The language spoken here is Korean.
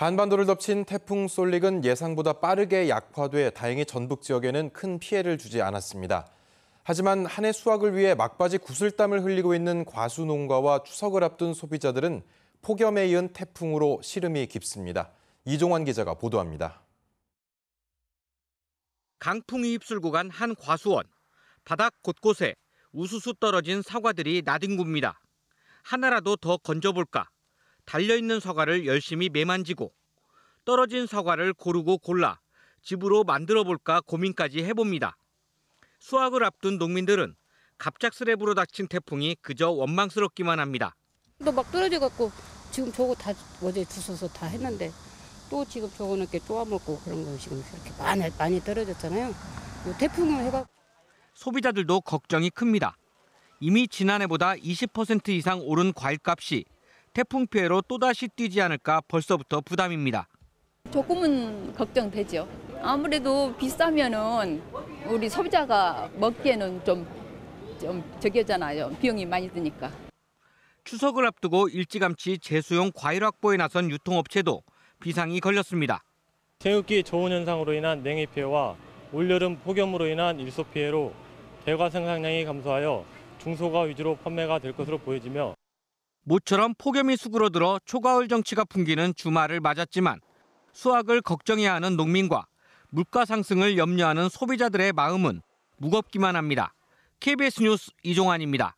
한반도를 덮친 태풍 솔릭은 예상보다 빠르게 약화돼 다행히 전북 지역에는 큰 피해를 주지 않았습니다. 하지만 한해 수확을 위해 막바지 구슬땀을 흘리고 있는 과수 농가와 추석을 앞둔 소비자들은 폭염에 이은 태풍으로 시름이 깊습니다. 이종환 기자가 보도합니다. 강풍이 휩쓸고간 한 과수원. 바닥 곳곳에 우수수 떨어진 사과들이 나뒹굽니다. 하나라도 더 건져볼까 달려있는 서가를 열심히 매만지고 떨어진 서가를 고르고 골라 집으로 만들어 볼까 고민까지 해봅니다. 수확을 앞둔 농민들은 갑작스레 불어 닥친 태풍이 그저 원망스럽기만 합니다. 또 막 떨어져갖고 지금 저거 다 어제 주워서 다 했는데 또 지금 저거는 이렇게 쪼아먹고 그런 거 지금 이렇게 많이, 많이 떨어졌잖아요. 태풍을 해가 소비자들도 걱정이 큽니다. 이미 지난해보다 20% 이상 오른 과일값이 태풍 피해로 또다시 뛰지 않을까 벌써부터 부담입니다. 조금은 걱정되죠. 아무래도 비싸면은 우리 소비자가 먹기에는 좀, 좀 저기잖아요. 비용이 많이 드니까. 추석을 앞두고 일찌감치 재수용 과일 확보에 나선 유통업체도 비상이 걸렸습니다. 태극기 저온 현상으로 인한 냉해 피해와 올여름 폭염으로 인한 일소 피해로 대과 생산량이 감소하여 중소가 위주로 판매가 될 것으로 보여지며 모처럼 폭염이 수그러들어 초가을 정치가 풍기는 주말을 맞았지만 수확을 걱정해야 하는 농민과 물가 상승을 염려하는 소비자들의 마음은 무겁기만 합니다. KBS 뉴스 이종환입니다.